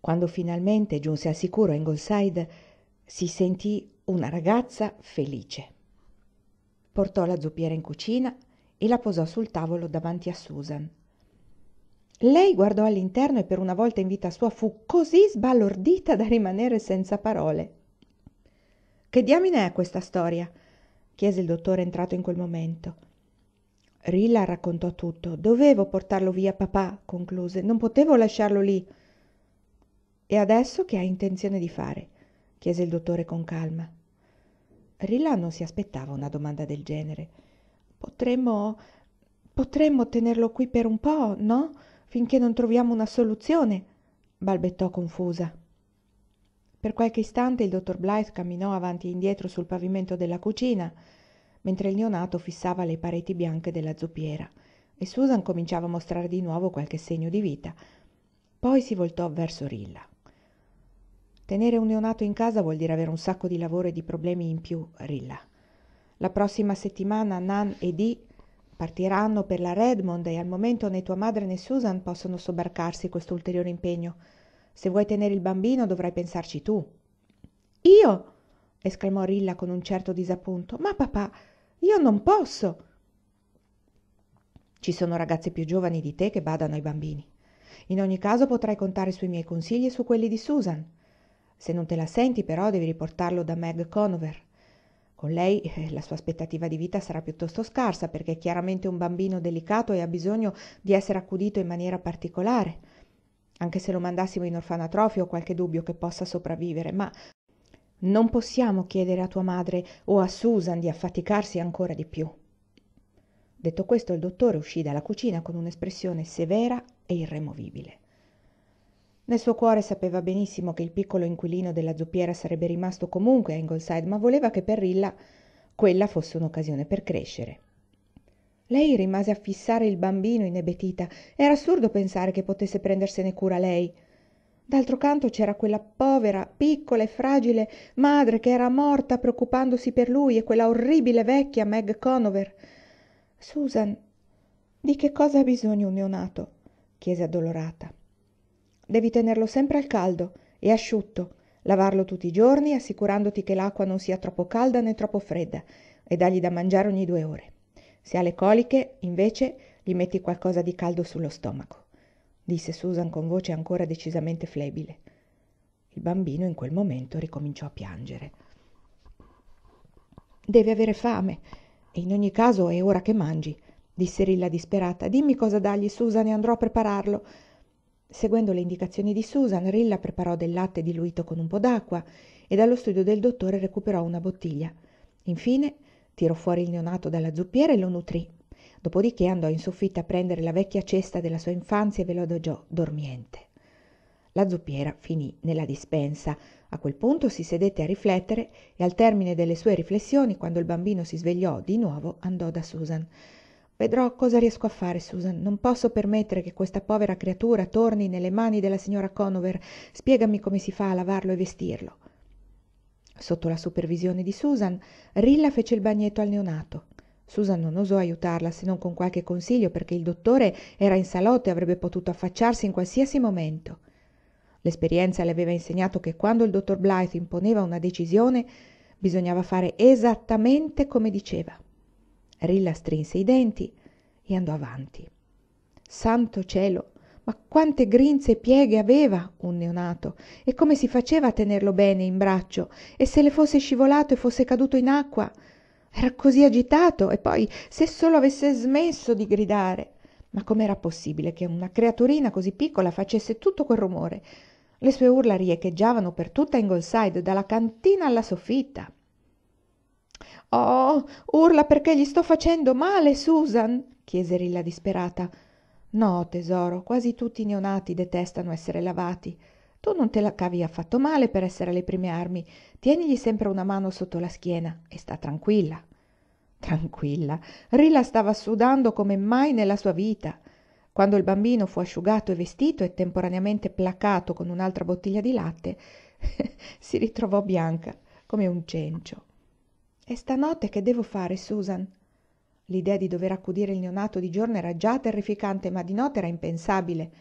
quando finalmente giunse al sicuro a ingleside si sentì una ragazza felice portò la zuppiera in cucina e la posò sul tavolo davanti a susan lei guardò all'interno e per una volta in vita sua fu così sbalordita da rimanere senza parole che diamine è questa storia chiese il dottore entrato in quel momento rilla raccontò tutto dovevo portarlo via papà concluse non potevo lasciarlo lì e adesso che hai intenzione di fare chiese il dottore con calma rilla non si aspettava una domanda del genere potremmo potremmo tenerlo qui per un po no finché non troviamo una soluzione balbettò confusa per qualche istante il dottor Blythe camminò avanti e indietro sul pavimento della cucina mentre il neonato fissava le pareti bianche della zuppiera e Susan cominciava a mostrare di nuovo qualche segno di vita poi si voltò verso Rilla tenere un neonato in casa vuol dire avere un sacco di lavoro e di problemi in più, rilla. La prossima settimana Nan e Dee partiranno per la Redmond e al momento né tua madre né Susan possono sobbarcarsi questo ulteriore impegno. Se vuoi tenere il bambino dovrai pensarci tu. Io? esclamò Rilla con un certo disappunto. Ma papà, io non posso. Ci sono ragazze più giovani di te che badano ai bambini. In ogni caso potrai contare sui miei consigli e su quelli di Susan se non te la senti però devi riportarlo da meg conover con lei eh, la sua aspettativa di vita sarà piuttosto scarsa perché è chiaramente un bambino delicato e ha bisogno di essere accudito in maniera particolare anche se lo mandassimo in orfanatrofio ho qualche dubbio che possa sopravvivere ma non possiamo chiedere a tua madre o a Susan di affaticarsi ancora di più. Detto questo, il dottore uscì dalla cucina con un'espressione severa e irremovibile nel suo cuore sapeva benissimo che il piccolo inquilino della zuppiera sarebbe rimasto comunque a ingleside ma voleva che per rilla quella fosse un'occasione per crescere lei rimase a fissare il bambino inebetita era assurdo pensare che potesse prendersene cura lei d'altro canto c'era quella povera piccola e fragile madre che era morta preoccupandosi per lui e quella orribile vecchia meg conover susan di che cosa ha bisogno un neonato chiese addolorata devi tenerlo sempre al caldo e asciutto lavarlo tutti i giorni assicurandoti che l'acqua non sia troppo calda né troppo fredda e dàgli da mangiare ogni due ore se ha le coliche invece gli metti qualcosa di caldo sullo stomaco disse susan con voce ancora decisamente flebile il bambino in quel momento ricominciò a piangere deve avere fame e in ogni caso è ora che mangi disse rilla disperata dimmi cosa dargli susan e andrò a prepararlo seguendo le indicazioni di susan rilla preparò del latte diluito con un po d'acqua e dallo studio del dottore recuperò una bottiglia infine tirò fuori il neonato dalla zuppiera e lo nutrì dopodiché andò in soffitta a prendere la vecchia cesta della sua infanzia e ve lo adagiò dormiente la zuppiera finì nella dispensa a quel punto si sedette a riflettere e al termine delle sue riflessioni quando il bambino si svegliò di nuovo andò da susan vedrò cosa riesco a fare susan non posso permettere che questa povera creatura torni nelle mani della signora conover spiegami come si fa a lavarlo e vestirlo sotto la supervisione di susan rilla fece il bagnetto al neonato susan non osò aiutarla se non con qualche consiglio perché il dottore era in salotto e avrebbe potuto affacciarsi in qualsiasi momento l'esperienza le aveva insegnato che quando il dottor blythe imponeva una decisione bisognava fare esattamente come diceva rilla strinse i denti e andò avanti santo cielo ma quante grinze e pieghe aveva un neonato e come si faceva a tenerlo bene in braccio e se le fosse scivolato e fosse caduto in acqua era così agitato e poi se solo avesse smesso di gridare ma com'era possibile che una creaturina così piccola facesse tutto quel rumore le sue urla riecheggiavano per tutta ingleside dalla cantina alla soffitta oh urla perché gli sto facendo male susan chiese rilla disperata no tesoro quasi tutti i neonati detestano essere lavati tu non te la cavi affatto male per essere alle prime armi tienigli sempre una mano sotto la schiena e sta tranquilla tranquilla rilla stava sudando come mai nella sua vita quando il bambino fu asciugato e vestito e temporaneamente placato con un'altra bottiglia di latte si ritrovò bianca come un cencio e stanotte che devo fare susan l'idea di dover accudire il neonato di giorno era già terrificante ma di notte era impensabile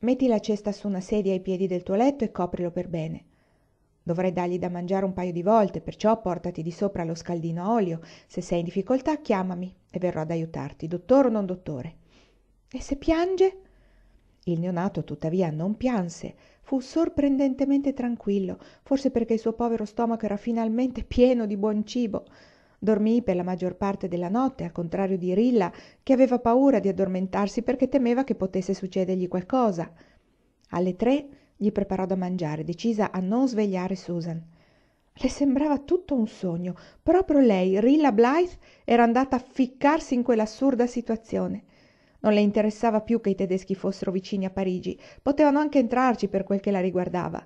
metti la cesta su una sedia ai piedi del tuo letto e coprilo per bene dovrai dargli da mangiare un paio di volte perciò portati di sopra lo scaldino a olio se sei in difficoltà chiamami e verrò ad aiutarti, dottore o non dottore e se piange il neonato tuttavia non pianse fu sorprendentemente tranquillo forse perché il suo povero stomaco era finalmente pieno di buon cibo Dormì per la maggior parte della notte al contrario di rilla che aveva paura di addormentarsi perché temeva che potesse succedergli qualcosa alle tre gli preparò da mangiare decisa a non svegliare susan le sembrava tutto un sogno proprio lei rilla blythe era andata a ficcarsi in quell'assurda situazione non le interessava più che i tedeschi fossero vicini a parigi potevano anche entrarci per quel che la riguardava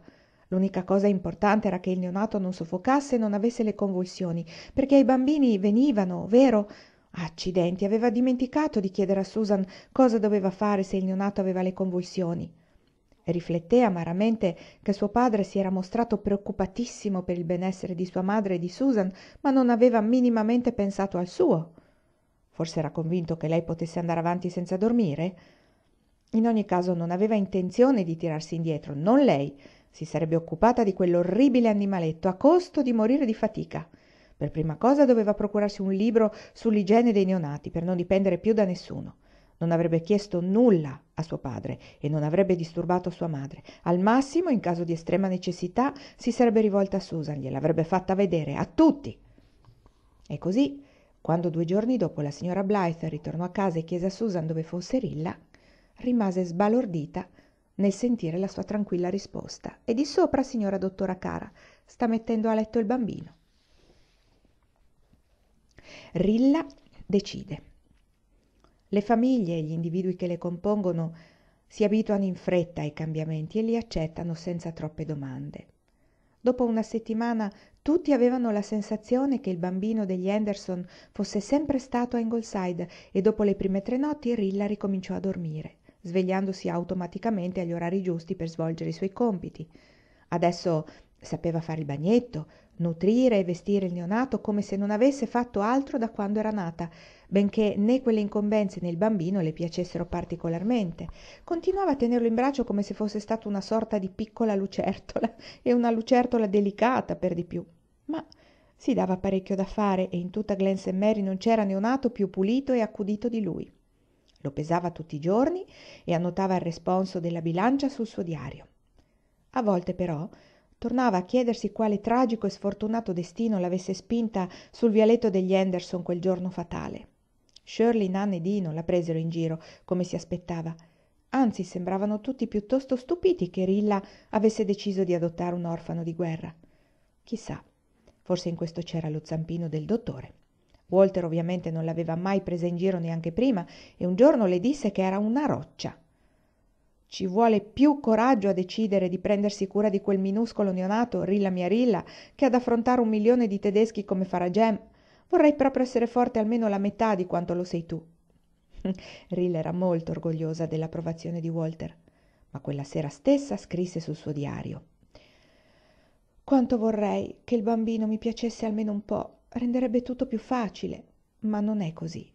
l'unica cosa importante era che il neonato non soffocasse e non avesse le convulsioni perché ai bambini venivano vero accidenti aveva dimenticato di chiedere a susan cosa doveva fare se il neonato aveva le convulsioni rifletté amaramente che suo padre si era mostrato preoccupatissimo per il benessere di sua madre e di susan ma non aveva minimamente pensato al suo forse era convinto che lei potesse andare avanti senza dormire in ogni caso non aveva intenzione di tirarsi indietro non lei si sarebbe occupata di quell'orribile animaletto a costo di morire di fatica per prima cosa doveva procurarsi un libro sull'igiene dei neonati per non dipendere più da nessuno non avrebbe chiesto nulla a suo padre e non avrebbe disturbato sua madre. Al massimo, in caso di estrema necessità, si sarebbe rivolta a Susan, gliel'avrebbe fatta vedere a tutti. E così quando due giorni dopo la signora Blythe ritornò a casa e chiese a Susan dove fosse rilla rimase sbalordita nel sentire la sua tranquilla risposta e di sopra signora dottora cara sta mettendo a letto il bambino rilla decide le famiglie e gli individui che le compongono si abituano in fretta ai cambiamenti e li accettano senza troppe domande dopo una settimana tutti avevano la sensazione che il bambino degli Anderson fosse sempre stato a ingleside e dopo le prime tre notti rilla ricominciò a dormire svegliandosi automaticamente agli orari giusti per svolgere i suoi compiti adesso Sapeva fare il bagnetto, nutrire e vestire il neonato come se non avesse fatto altro da quando era nata, benché né quelle incombenze né il bambino le piacessero particolarmente. Continuava a tenerlo in braccio come se fosse stata una sorta di piccola lucertola, e una lucertola delicata per di più. Ma si dava parecchio da fare e in tutta Glens e Mary non c'era neonato più pulito e accudito di lui. Lo pesava tutti i giorni e annotava il responso della bilancia sul suo diario. A volte però tornava a chiedersi quale tragico e sfortunato destino l'avesse spinta sul vialetto degli henderson quel giorno fatale shirley nan e dino la presero in giro come si aspettava anzi sembravano tutti piuttosto stupiti che rilla avesse deciso di adottare un orfano di guerra Chissà, forse in questo c'era lo zampino del dottore walter ovviamente non l'aveva mai presa in giro neanche prima e un giorno le disse che era una roccia ci vuole più coraggio a decidere di prendersi cura di quel minuscolo neonato, Rilla mia Rilla, che ad affrontare un milione di tedeschi come farà Faragem. Vorrei proprio essere forte almeno la metà di quanto lo sei tu. Rilla era molto orgogliosa dell'approvazione di Walter, ma quella sera stessa scrisse sul suo diario. Quanto vorrei che il bambino mi piacesse almeno un po', renderebbe tutto più facile, ma non è così.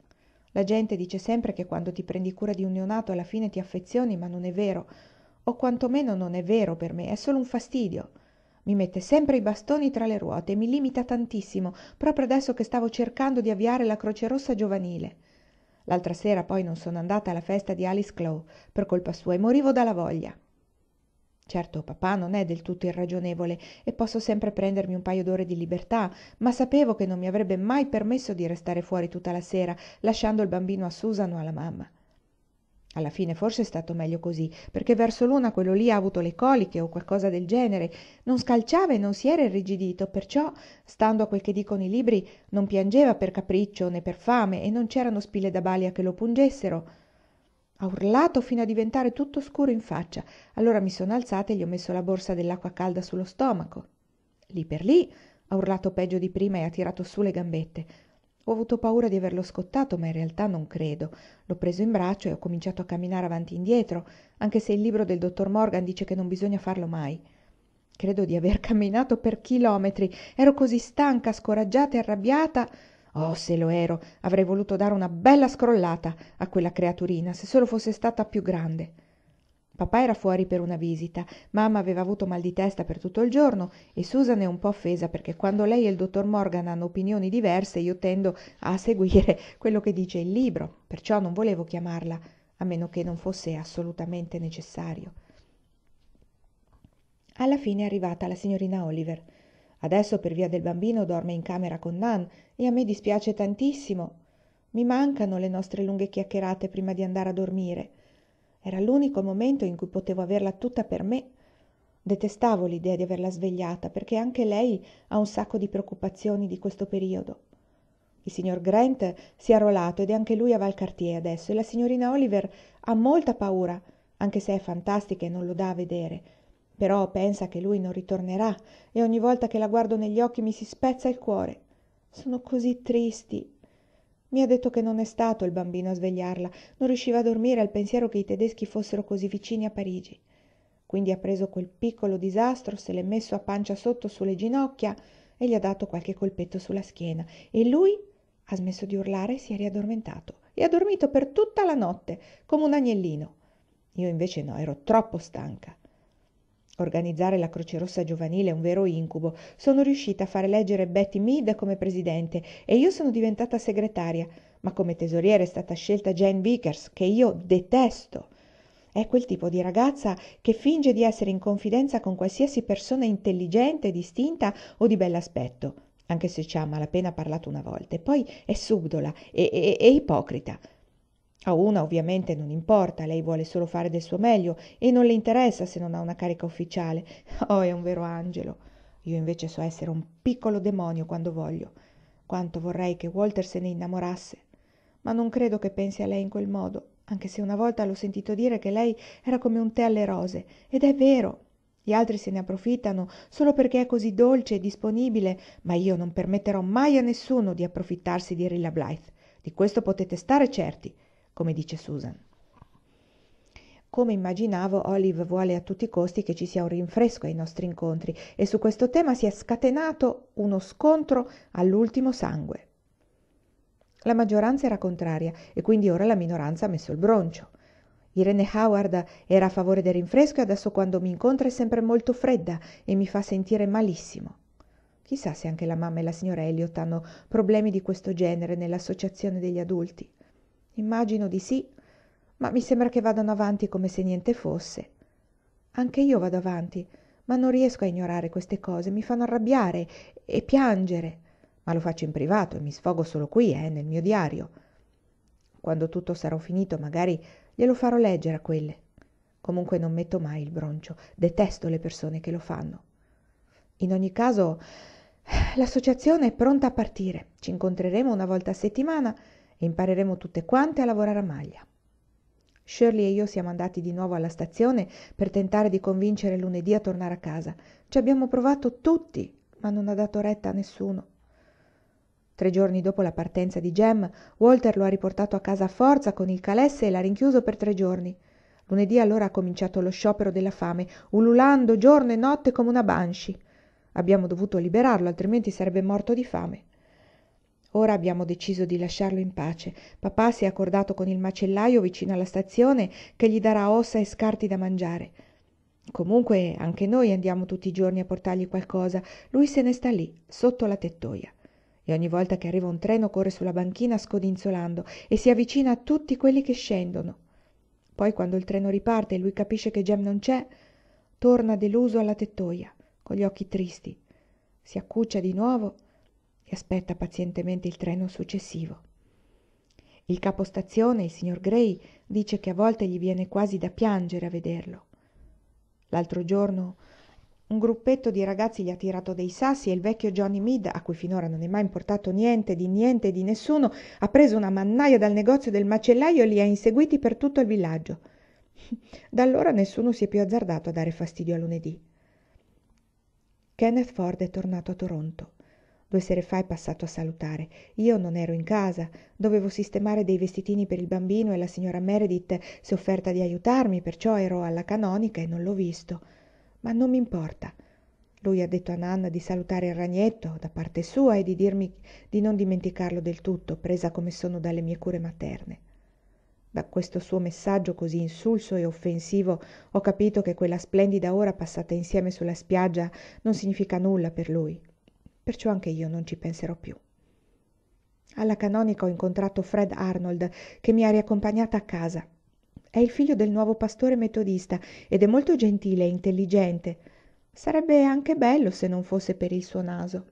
La gente dice sempre che quando ti prendi cura di un neonato alla fine ti affezioni, ma non è vero, o quantomeno non è vero per me, è solo un fastidio. Mi mette sempre i bastoni tra le ruote e mi limita tantissimo, proprio adesso che stavo cercando di avviare la Croce Rossa giovanile. L'altra sera poi non sono andata alla festa di Alice Clow per colpa sua e morivo dalla voglia certo papà non è del tutto irragionevole e posso sempre prendermi un paio d'ore di libertà ma sapevo che non mi avrebbe mai permesso di restare fuori tutta la sera lasciando il bambino a susan o alla mamma alla fine forse è stato meglio così perché verso l'una quello lì ha avuto le coliche o qualcosa del genere non scalciava e non si era irrigidito perciò stando a quel che dicono i libri non piangeva per capriccio né per fame e non c'erano spille da balia che lo pungessero ha urlato fino a diventare tutto scuro in faccia allora mi sono alzata e gli ho messo la borsa dell'acqua calda sullo stomaco lì per lì ha urlato peggio di prima e ha tirato su le gambette ho avuto paura di averlo scottato ma in realtà non credo l'ho preso in braccio e ho cominciato a camminare avanti e indietro anche se il libro del dottor morgan dice che non bisogna farlo mai credo di aver camminato per chilometri ero così stanca scoraggiata e arrabbiata oh se lo ero avrei voluto dare una bella scrollata a quella creaturina se solo fosse stata più grande papà era fuori per una visita mamma aveva avuto mal di testa per tutto il giorno e susan è un po offesa perché quando lei e il dottor morgan hanno opinioni diverse io tendo a seguire quello che dice il libro perciò non volevo chiamarla a meno che non fosse assolutamente necessario alla fine è arrivata la signorina oliver adesso per via del bambino dorme in camera con nan e a me dispiace tantissimo Mi mancano le nostre lunghe chiacchierate prima di andare a dormire era l'unico momento in cui potevo averla tutta per me detestavo l'idea di averla svegliata perché anche lei ha un sacco di preoccupazioni di questo periodo il signor Grant si è arruolato ed è anche lui a Valcartier adesso e la signorina Oliver ha molta paura, anche se è fantastica e non lo dà a vedere, però pensa che lui non ritornerà e ogni volta che la guardo negli occhi mi si spezza il cuore sono così tristi Mi ha detto che non è stato il bambino a svegliarla non riusciva a dormire al pensiero che i tedeschi fossero così vicini a parigi quindi ha preso quel piccolo disastro se l'è messo a pancia sotto sulle ginocchia e gli ha dato qualche colpetto sulla schiena e lui ha smesso di urlare e si è riaddormentato e ha dormito per tutta la notte come un agnellino io invece no ero troppo stanca Organizzare la Croce Rossa giovanile è un vero incubo. Sono riuscita a far eleggere Betty Mead come presidente e io sono diventata segretaria, ma come tesoriera è stata scelta Jane Vickers, che io detesto. È quel tipo di ragazza che finge di essere in confidenza con qualsiasi persona intelligente, distinta o di bell'aspetto, anche se ci ha malapena parlato una volta, e poi è subdola e, e, e ipocrita. A una ovviamente non importa, lei vuole solo fare del suo meglio e non le interessa se non ha una carica ufficiale. Oh, è un vero angelo. Io invece so essere un piccolo demonio quando voglio. Quanto vorrei che Walter se ne innamorasse. Ma non credo che pensi a lei in quel modo, anche se una volta l'ho sentito dire che lei era come un tè alle rose, ed è vero. Gli altri se ne approfittano solo perché è così dolce e disponibile, ma io non permetterò mai a nessuno di approfittarsi di Rilla Blythe. Di questo potete stare certi come dice Susan. Come immaginavo, Olive vuole a tutti i costi che ci sia un rinfresco ai nostri incontri e su questo tema si è scatenato uno scontro all'ultimo sangue. La maggioranza era contraria e quindi ora la minoranza ha messo il broncio. Irene Howard era a favore del rinfresco e adesso quando mi incontra è sempre molto fredda e mi fa sentire malissimo. Chissà se anche la mamma e la signora Elliot hanno problemi di questo genere nell'associazione degli adulti immagino di sì ma mi sembra che vadano avanti come se niente fosse anche io vado avanti ma non riesco a ignorare queste cose mi fanno arrabbiare e piangere ma lo faccio in privato e mi sfogo solo qui eh nel mio diario quando tutto sarà finito magari glielo farò leggere a quelle comunque non metto mai il broncio detesto le persone che lo fanno in ogni caso eh, l'associazione è pronta a partire ci incontreremo una volta a settimana e impareremo tutte quante a lavorare a maglia. Shirley e io siamo andati di nuovo alla stazione per tentare di convincere lunedì a tornare a casa. Ci abbiamo provato tutti, ma non ha dato retta a nessuno. Tre giorni dopo la partenza di Jem, Walter lo ha riportato a casa a forza con il calesse e l'ha rinchiuso per tre giorni. Lunedì allora ha cominciato lo sciopero della fame, ululando giorno e notte come una banshee. Abbiamo dovuto liberarlo, altrimenti sarebbe morto di fame ora abbiamo deciso di lasciarlo in pace papà si è accordato con il macellaio vicino alla stazione che gli darà ossa e scarti da mangiare comunque anche noi andiamo tutti i giorni a portargli qualcosa lui se ne sta lì sotto la tettoia. e ogni volta che arriva un treno corre sulla banchina scodinzolando e si avvicina a tutti quelli che scendono poi quando il treno riparte e lui capisce che Gem non c'è torna deluso alla tettoia, con gli occhi tristi si accuccia di nuovo che aspetta pazientemente il treno successivo. Il capostazione, il signor Gray, dice che a volte gli viene quasi da piangere a vederlo. L'altro giorno un gruppetto di ragazzi gli ha tirato dei sassi e il vecchio Johnny Mead, a cui finora non è mai importato niente di niente e di nessuno, ha preso una mannaia dal negozio del macellaio e li ha inseguiti per tutto il villaggio. da allora nessuno si è più azzardato a dare fastidio a lunedì. Kenneth Ford è tornato a Toronto due sere fa è passato a salutare io non ero in casa dovevo sistemare dei vestitini per il bambino e la signora meredith si è offerta di aiutarmi, perciò ero alla canonica e non l'ho visto ma non mi importa. lui ha detto a nanna di salutare il ragnetto da parte sua e di dirmi di non dimenticarlo del tutto presa come sono dalle mie cure materne da questo suo messaggio così insulso e offensivo ho capito che quella splendida ora passata insieme sulla spiaggia non significa nulla per lui perciò anche io non ci penserò più. alla canonica ho incontrato fred arnold che mi ha riaccompagnata a casa è il figlio del nuovo pastore metodista ed è molto gentile e intelligente sarebbe anche bello se non fosse per il suo naso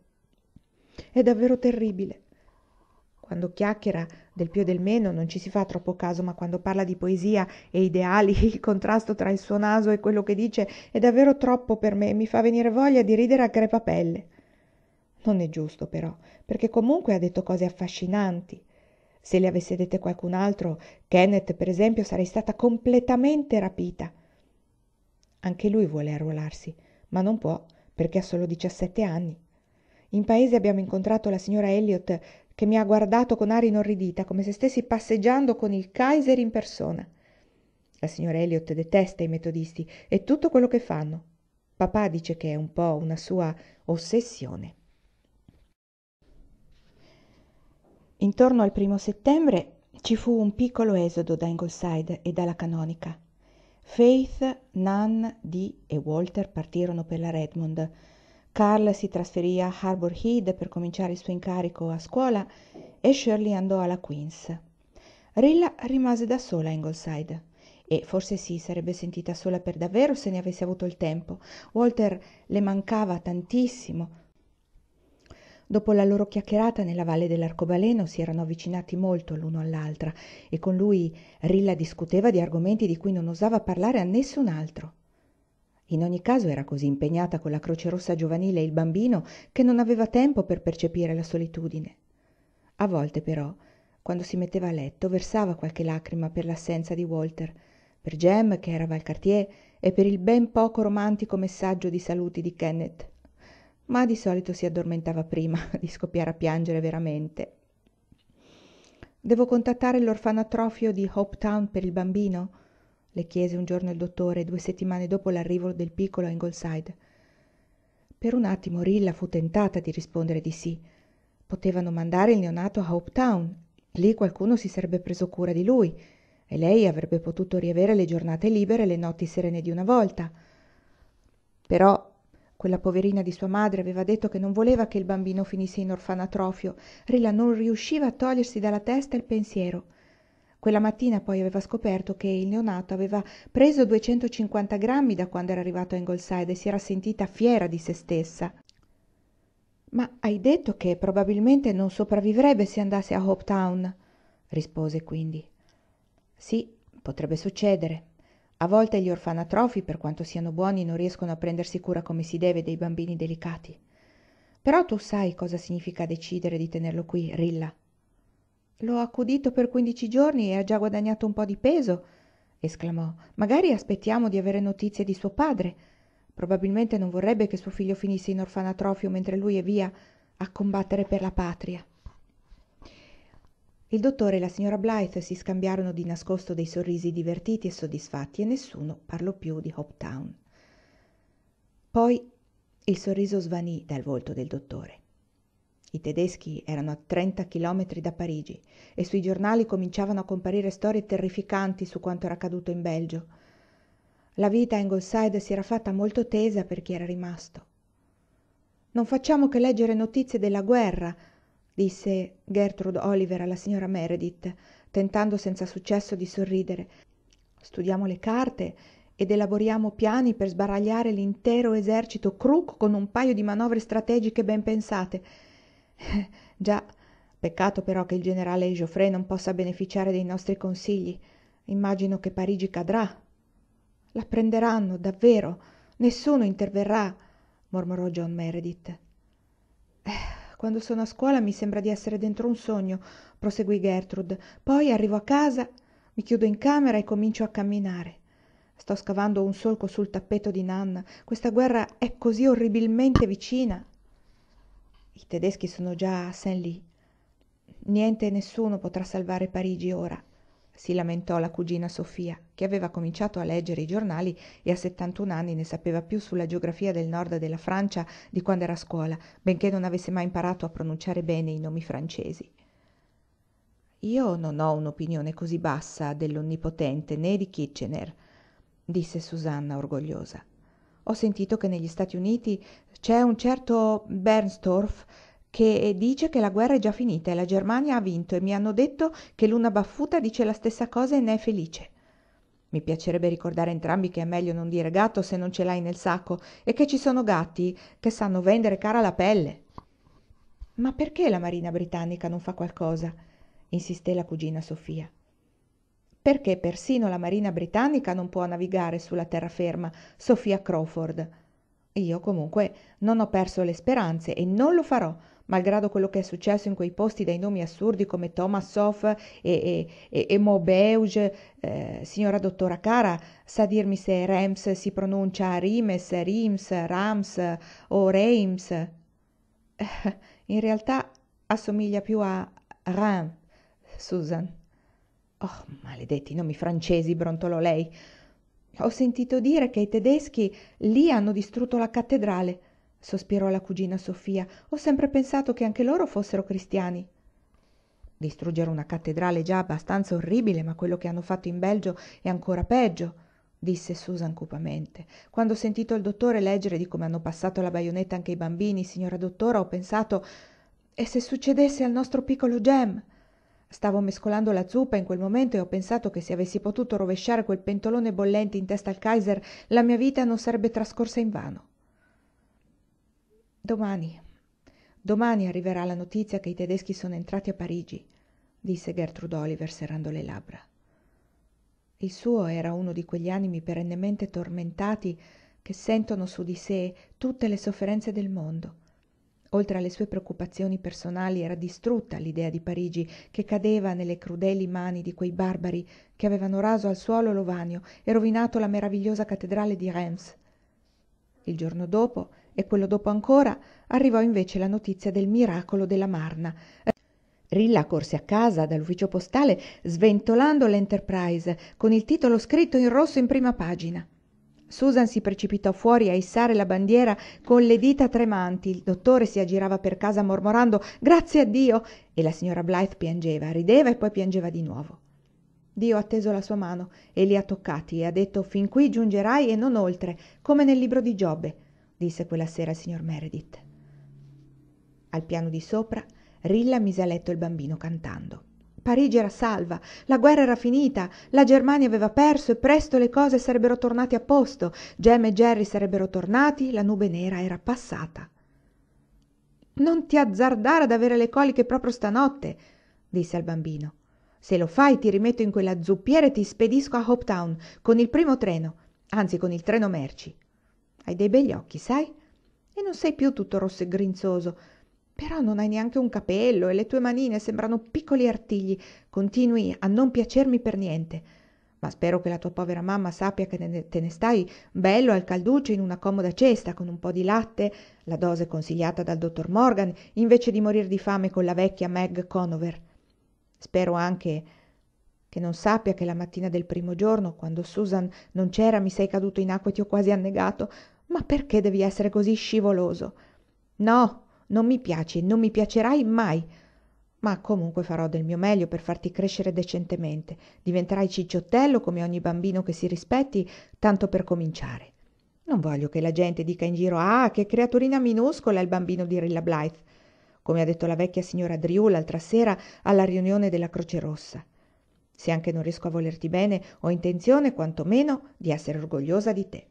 è davvero terribile quando chiacchiera del più e del meno non ci si fa troppo caso, ma quando parla di poesia e ideali, il contrasto tra il suo naso e quello che dice è davvero troppo per me, e mi fa venire voglia di ridere a crepapelle. Non è giusto però, perché comunque ha detto cose affascinanti. Se le avesse dette qualcun altro, Kenneth per esempio, sarei stata completamente rapita. Anche lui vuole arruolarsi, ma non può, perché ha solo 17 anni. In paese abbiamo incontrato la signora Elliot che mi ha guardato con aria inorridita, come se stessi passeggiando con il Kaiser in persona. La signora Elliot detesta i metodisti e tutto quello che fanno. Papà dice che è un po' una sua ossessione. Intorno al primo settembre ci fu un piccolo esodo da Ingleside e dalla Canonica. Faith, Nan, Dee e Walter partirono per la Redmond. Carl si trasferì a Harbour Head per cominciare il suo incarico a scuola e Shirley andò alla Queen's. Rilla rimase da sola a Ingleside e forse si sarebbe sentita sola per davvero se ne avesse avuto il tempo. Walter le mancava tantissimo dopo la loro chiacchierata nella valle dell'arcobaleno si erano avvicinati molto l'uno all'altra e con lui rilla discuteva di argomenti di cui non osava parlare a nessun altro in ogni caso era così impegnata con la croce rossa giovanile e il bambino che non aveva tempo per percepire la solitudine a volte però quando si metteva a letto versava qualche lacrima per l'assenza di walter per jem che era valcartier e per il ben poco romantico messaggio di saluti di Kenneth ma di solito si addormentava prima di scoppiare a piangere veramente devo contattare l'orfanatrofio di hopetown per il bambino le chiese un giorno il dottore due settimane dopo l'arrivo del piccolo a ingleside per un attimo rilla fu tentata di rispondere di sì potevano mandare il neonato a hopetown lì qualcuno si sarebbe preso cura di lui e lei avrebbe potuto riavere le giornate libere e le notti serene di una volta però quella poverina di sua madre aveva detto che non voleva che il bambino finisse in orfanatrofio rilla non riusciva a togliersi dalla testa il pensiero quella mattina poi aveva scoperto che il neonato aveva preso 250 grammi da quando era arrivato a ingleside e si era sentita fiera di se stessa ma hai detto che probabilmente non sopravvivrebbe se andasse a hopetown rispose quindi sì potrebbe succedere a volte gli orfanatrofi per quanto siano buoni non riescono a prendersi cura come si deve dei bambini delicati però tu sai cosa significa decidere di tenerlo qui rilla l'ho accudito per quindici giorni e ha già guadagnato un po di peso esclamò magari aspettiamo di avere notizie di suo padre probabilmente non vorrebbe che suo figlio finisse in orfanatrofio mentre lui è via a combattere per la patria il dottore e la signora blythe si scambiarono di nascosto dei sorrisi divertiti e soddisfatti e nessuno parlò più di hoptown poi il sorriso svanì dal volto del dottore i tedeschi erano a trenta chilometri da parigi e sui giornali cominciavano a comparire storie terrificanti su quanto era accaduto in belgio la vita a ingleside si era fatta molto tesa per chi era rimasto non facciamo che leggere notizie della guerra disse gertrude oliver alla signora meredith tentando senza successo di sorridere studiamo le carte ed elaboriamo piani per sbaragliare l'intero esercito crook con un paio di manovre strategiche ben pensate già peccato però che il generale joffre non possa beneficiare dei nostri consigli immagino che parigi cadrà la prenderanno davvero nessuno interverrà mormorò john meredith quando sono a scuola mi sembra di essere dentro un sogno proseguì gertrude poi arrivo a casa mi chiudo in camera e comincio a camminare sto scavando un solco sul tappeto di nanna questa guerra è così orribilmente vicina i tedeschi sono già a saint ly niente e nessuno potrà salvare parigi ora si lamentò la cugina sofia che aveva cominciato a leggere i giornali e a 71 anni ne sapeva più sulla geografia del nord della francia di quand'era a scuola benché non avesse mai imparato a pronunciare bene i nomi francesi io non ho un'opinione così bassa dell'onnipotente né di kitchener disse susanna orgogliosa ho sentito che negli stati uniti c'è un certo Bernstorff che eh, dice che la guerra è già finita e la Germania ha vinto e mi hanno detto che l'una baffuta dice la stessa cosa e ne è felice. Mi piacerebbe ricordare entrambi che è meglio non dire gatto se non ce l'hai nel sacco e che ci sono gatti che sanno vendere cara la pelle. Ma perché la Marina britannica non fa qualcosa? insisté la cugina Sofia. Perché persino la Marina britannica non può navigare sulla terraferma, Sofia Crawford. Io comunque non ho perso le speranze e non lo farò malgrado quello che è successo in quei posti dai nomi assurdi come Tomassov e, e, e, e Mobeuge, eh, signora dottora cara, sa dirmi se Rems si pronuncia Rimes, Rims, Rams o Reims? Eh, in realtà assomiglia più a Ram, Susan. Oh, maledetti nomi francesi, brontolò lei. Ho sentito dire che i tedeschi lì hanno distrutto la cattedrale sospirò la cugina Sofia. Ho sempre pensato che anche loro fossero cristiani. Distruggere una cattedrale è già abbastanza orribile, ma quello che hanno fatto in Belgio è ancora peggio, disse Susan cupamente. Quando ho sentito il dottore leggere di come hanno passato la baionetta anche i bambini, signora dottora, ho pensato e se succedesse al nostro piccolo Gem? Stavo mescolando la zuppa in quel momento e ho pensato che se avessi potuto rovesciare quel pentolone bollente in testa al Kaiser, la mia vita non sarebbe trascorsa invano domani domani arriverà la notizia che i tedeschi sono entrati a parigi disse gertrude oliver serrando le labbra il suo era uno di quegli animi perennemente tormentati che sentono su di sé tutte le sofferenze del mondo oltre alle sue preoccupazioni personali era distrutta l'idea di parigi che cadeva nelle crudeli mani di quei barbari che avevano raso al suolo lovanio e rovinato la meravigliosa cattedrale di reims il giorno dopo e quello dopo ancora arrivò invece la notizia del miracolo della marna rilla corse a casa dall'ufficio postale sventolando l'Enterprise con il titolo scritto in rosso in prima pagina susan si precipitò fuori a issare la bandiera con le dita tremanti il dottore si aggirava per casa mormorando grazie a dio e la signora blythe piangeva rideva e poi piangeva di nuovo dio ha teso la sua mano e li ha toccati e ha detto fin qui giungerai e non oltre come nel libro di giobbe disse quella sera il signor meredith al piano di sopra rilla mise a letto il bambino cantando parigi era salva la guerra era finita la germania aveva perso e presto le cose sarebbero tornate a posto gem e jerry sarebbero tornati la nube nera era passata non ti azzardare ad avere le coliche proprio stanotte disse al bambino se lo fai ti rimetto in quella zuppiera e ti spedisco a hopetown con il primo treno anzi con il treno merci hai dei begli occhi sai e non sei più tutto rosso e grinzoso però non hai neanche un capello e le tue manine sembrano piccoli artigli continui a non piacermi per niente ma spero che la tua povera mamma sappia che te ne stai bello al calduccio in una comoda cesta con un po di latte la dose consigliata dal dottor morgan invece di morir di fame con la vecchia meg conover spero anche che non sappia che la mattina del primo giorno quando susan non c'era mi sei caduto in acqua e ti ho quasi annegato ma perché devi essere così scivoloso no non mi piaci non mi piacerai mai ma comunque farò del mio meglio per farti crescere decentemente diventerai cicciottello come ogni bambino che si rispetti tanto per cominciare non voglio che la gente dica in giro ah che creaturina minuscola è il bambino di rilla blythe come ha detto la vecchia signora Drew l'altra sera alla riunione della croce rossa se anche non riesco a volerti bene ho intenzione quantomeno di essere orgogliosa di te